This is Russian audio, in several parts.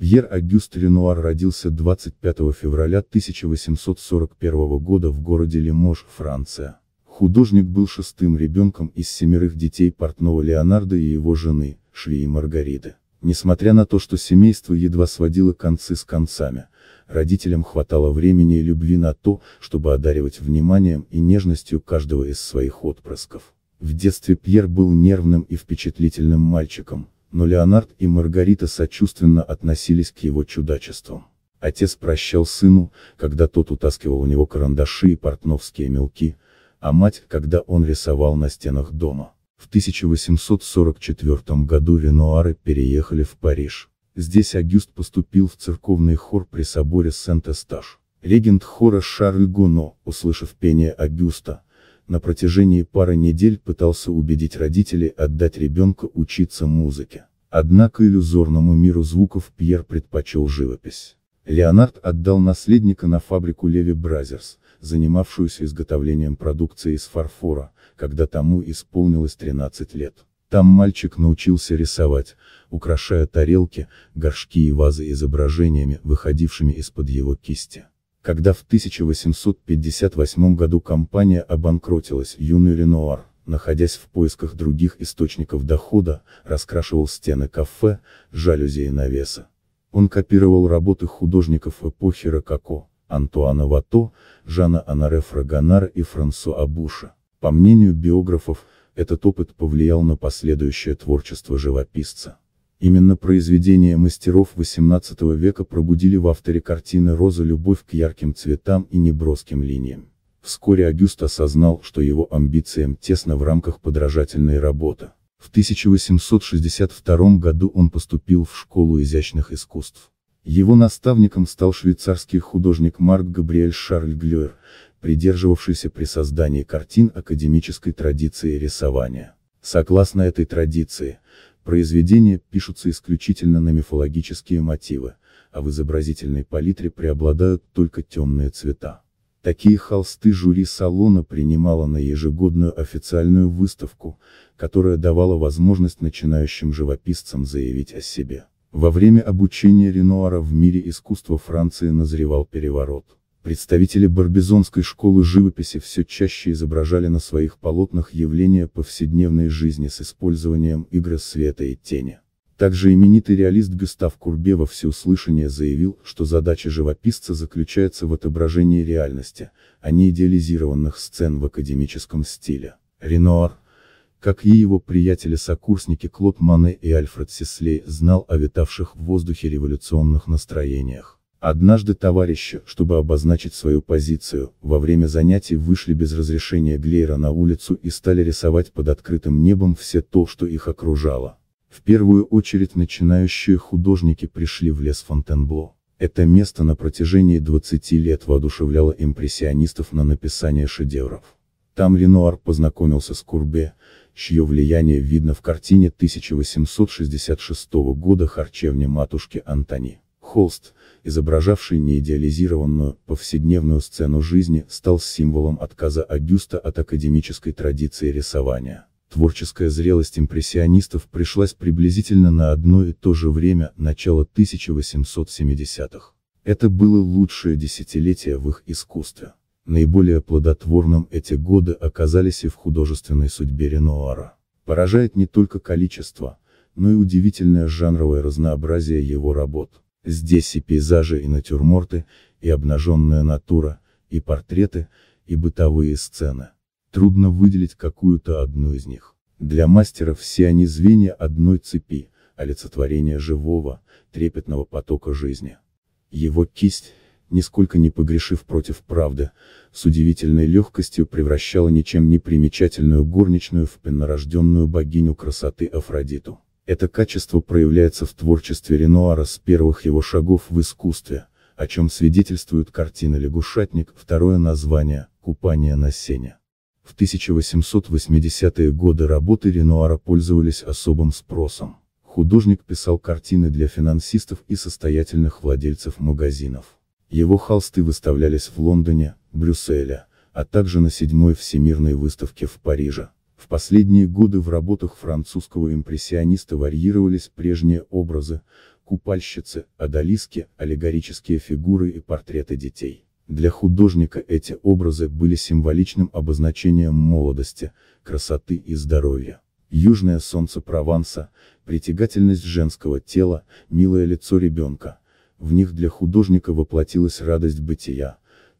Пьер Агюст Ренуар родился 25 февраля 1841 года в городе Лимож, Франция. Художник был шестым ребенком из семерых детей портного Леонардо и его жены, швеи Маргариты. Несмотря на то, что семейство едва сводило концы с концами, родителям хватало времени и любви на то, чтобы одаривать вниманием и нежностью каждого из своих отпрысков. В детстве Пьер был нервным и впечатлительным мальчиком, но Леонард и Маргарита сочувственно относились к его чудачествам. Отец прощал сыну, когда тот утаскивал у него карандаши и портновские мелки, а мать, когда он рисовал на стенах дома. В 1844 году Ренуары переехали в Париж. Здесь Агюст поступил в церковный хор при соборе Сент-Эстаж. Регент хора Шарль Гоно, услышав пение Агюста, на протяжении пары недель пытался убедить родителей отдать ребенка учиться музыке. Однако иллюзорному миру звуков Пьер предпочел живопись. Леонард отдал наследника на фабрику Леви Бразерс, занимавшуюся изготовлением продукции из фарфора, когда тому исполнилось 13 лет. Там мальчик научился рисовать, украшая тарелки, горшки и вазы изображениями, выходившими из-под его кисти. Когда в 1858 году компания обанкротилась, юный Ренуар, находясь в поисках других источников дохода, раскрашивал стены кафе, жалюзи и навеса. Он копировал работы художников эпохи Рококо, Антуана Вато, Жана Анаре Фрагонара и Франсуа Буша. По мнению биографов, этот опыт повлиял на последующее творчество живописца. Именно произведения мастеров XVIII века пробудили в авторе картины «Роза» любовь к ярким цветам и неброским линиям. Вскоре Агюст осознал, что его амбициям тесно в рамках подражательной работы. В 1862 году он поступил в школу изящных искусств. Его наставником стал швейцарский художник Марк Габриэль Шарль Глюер, придерживавшийся при создании картин академической традиции рисования. Согласно этой традиции, Произведения пишутся исключительно на мифологические мотивы, а в изобразительной палитре преобладают только темные цвета. Такие холсты жюри салона принимало на ежегодную официальную выставку, которая давала возможность начинающим живописцам заявить о себе. Во время обучения Ренуара в мире искусства Франции назревал переворот. Представители Барбизонской школы живописи все чаще изображали на своих полотнах явления повседневной жизни с использованием игры света и тени. Также именитый реалист Густав Курбе во всеуслышание заявил, что задача живописца заключается в отображении реальности, а не идеализированных сцен в академическом стиле. Ренуар, как и его приятели-сокурсники Клод Мане и Альфред Сеслей, знал о витавших в воздухе революционных настроениях. Однажды товарищи, чтобы обозначить свою позицию, во время занятий вышли без разрешения Глейра на улицу и стали рисовать под открытым небом все то, что их окружало. В первую очередь начинающие художники пришли в лес Фонтенбло. Это место на протяжении 20 лет воодушевляло импрессионистов на написание шедевров. Там Ренуар познакомился с Курбе, чье влияние видно в картине 1866 года «Харчевня матушки Антони». Холст, изображавший неидеализированную, повседневную сцену жизни, стал символом отказа Агюста от академической традиции рисования. Творческая зрелость импрессионистов пришлась приблизительно на одно и то же время, начало 1870-х. Это было лучшее десятилетие в их искусстве. Наиболее плодотворным эти годы оказались и в художественной судьбе Ренуара. Поражает не только количество, но и удивительное жанровое разнообразие его работ. Здесь и пейзажи, и натюрморты, и обнаженная натура, и портреты, и бытовые сцены. Трудно выделить какую-то одну из них. Для мастера все они звенья одной цепи, олицетворение живого, трепетного потока жизни. Его кисть, нисколько не погрешив против правды, с удивительной легкостью превращала ничем не примечательную горничную в пеннорожденную богиню красоты Афродиту. Это качество проявляется в творчестве Ренуара с первых его шагов в искусстве, о чем свидетельствует картина «Лягушатник», второе название «Купание на сене». В 1880-е годы работы Ренуара пользовались особым спросом. Художник писал картины для финансистов и состоятельных владельцев магазинов. Его холсты выставлялись в Лондоне, Брюсселе, а также на седьмой всемирной выставке в Париже. В последние годы в работах французского импрессиониста варьировались прежние образы, купальщицы, одолиски, аллегорические фигуры и портреты детей. Для художника эти образы были символичным обозначением молодости, красоты и здоровья. Южное солнце Прованса, притягательность женского тела, милое лицо ребенка. В них для художника воплотилась радость бытия,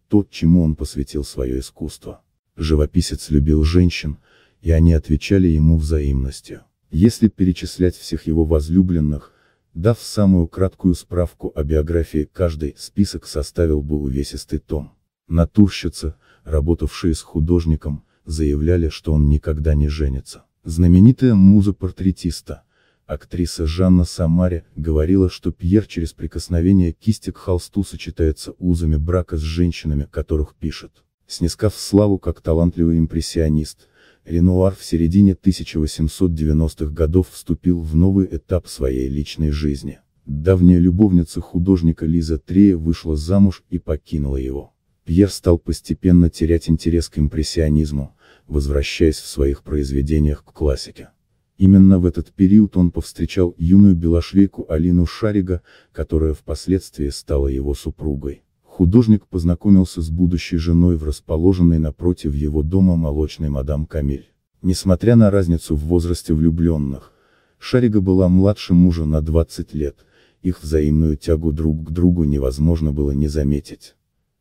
то, чему он посвятил свое искусство. Живописец любил женщин, и они отвечали ему взаимностью. Если перечислять всех его возлюбленных, дав самую краткую справку о биографии каждой, список составил бы увесистый том. Натурщицы, работавшие с художником, заявляли, что он никогда не женится. Знаменитая муза портретиста, актриса Жанна Самари, говорила, что Пьер через прикосновение кисти к холсту сочетается узами брака с женщинами, которых пишет. Снискав славу как талантливый импрессионист, Ренуар в середине 1890-х годов вступил в новый этап своей личной жизни. Давняя любовница художника Лиза Трея вышла замуж и покинула его. Пьер стал постепенно терять интерес к импрессионизму, возвращаясь в своих произведениях к классике. Именно в этот период он повстречал юную белошвейку Алину Шарига, которая впоследствии стала его супругой художник познакомился с будущей женой в расположенной напротив его дома молочной мадам Камиль. Несмотря на разницу в возрасте влюбленных, Шарига была младше мужа на 20 лет, их взаимную тягу друг к другу невозможно было не заметить.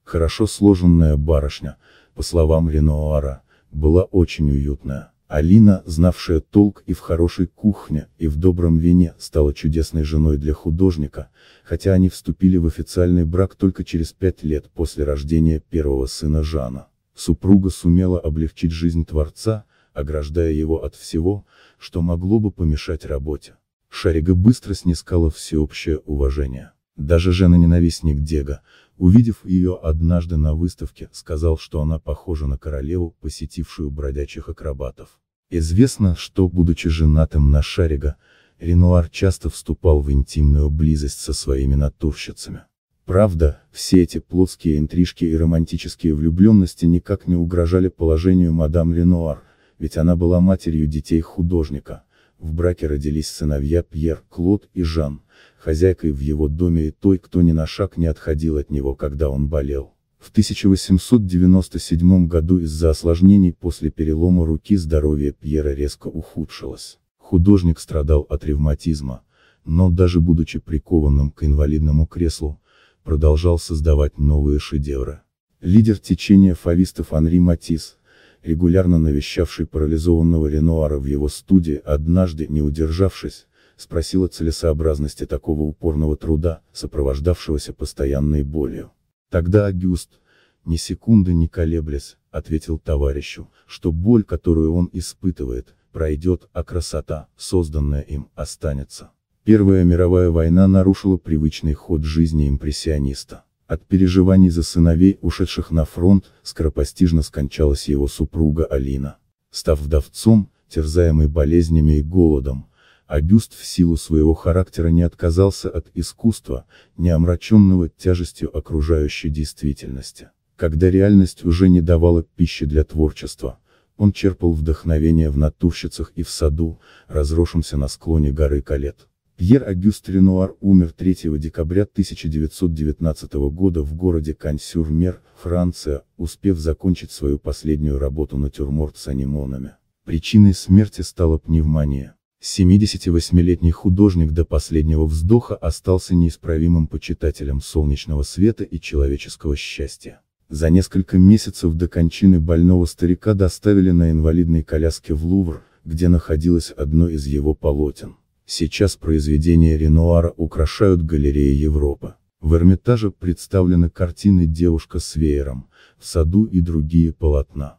Хорошо сложенная барышня, по словам Ренуара, была очень уютная. Алина, знавшая толк и в хорошей кухне, и в добром вине, стала чудесной женой для художника, хотя они вступили в официальный брак только через пять лет после рождения первого сына Жана. Супруга сумела облегчить жизнь Творца, ограждая его от всего, что могло бы помешать работе. Шарига быстро снискала всеобщее уважение. Даже жена-ненавистник Дега, увидев ее однажды на выставке, сказал, что она похожа на королеву, посетившую бродячих акробатов. Известно, что, будучи женатым на Шарига, Ренуар часто вступал в интимную близость со своими натурщицами. Правда, все эти плоские интрижки и романтические влюбленности никак не угрожали положению мадам Ренуар, ведь она была матерью детей художника. В браке родились сыновья Пьер, Клод и Жан, хозяйкой в его доме и той, кто ни на шаг не отходил от него, когда он болел. В 1897 году из-за осложнений после перелома руки здоровье Пьера резко ухудшилось. Художник страдал от ревматизма, но даже будучи прикованным к инвалидному креслу, продолжал создавать новые шедевры. Лидер течения фавистов Анри Матис, регулярно навещавший парализованного Ренуара в его студии, однажды, не удержавшись, спросил о целесообразности такого упорного труда, сопровождавшегося постоянной болью. Тогда Агюст, ни секунды не колеблясь, ответил товарищу, что боль, которую он испытывает, пройдет, а красота, созданная им, останется. Первая мировая война нарушила привычный ход жизни импрессиониста. От переживаний за сыновей, ушедших на фронт, скоропостижно скончалась его супруга Алина. Став вдовцом, терзаемый болезнями и голодом, Агюст в силу своего характера не отказался от искусства, не омраченного тяжестью окружающей действительности. Когда реальность уже не давала пищи для творчества, он черпал вдохновение в натурщицах и в саду, разросшемся на склоне горы Калет. Пьер Агюст Ренуар умер 3 декабря 1919 года в городе кань мер Франция, успев закончить свою последнюю работу на тюрморт с анимонами. Причиной смерти стала пневмония. 78-летний художник до последнего вздоха остался неисправимым почитателем солнечного света и человеческого счастья. За несколько месяцев до кончины больного старика доставили на инвалидной коляске в Лувр, где находилось одно из его полотен. Сейчас произведения Ренуара украшают галереи Европы. В Эрмитаже представлены картины «Девушка с веером», «В саду» и другие полотна.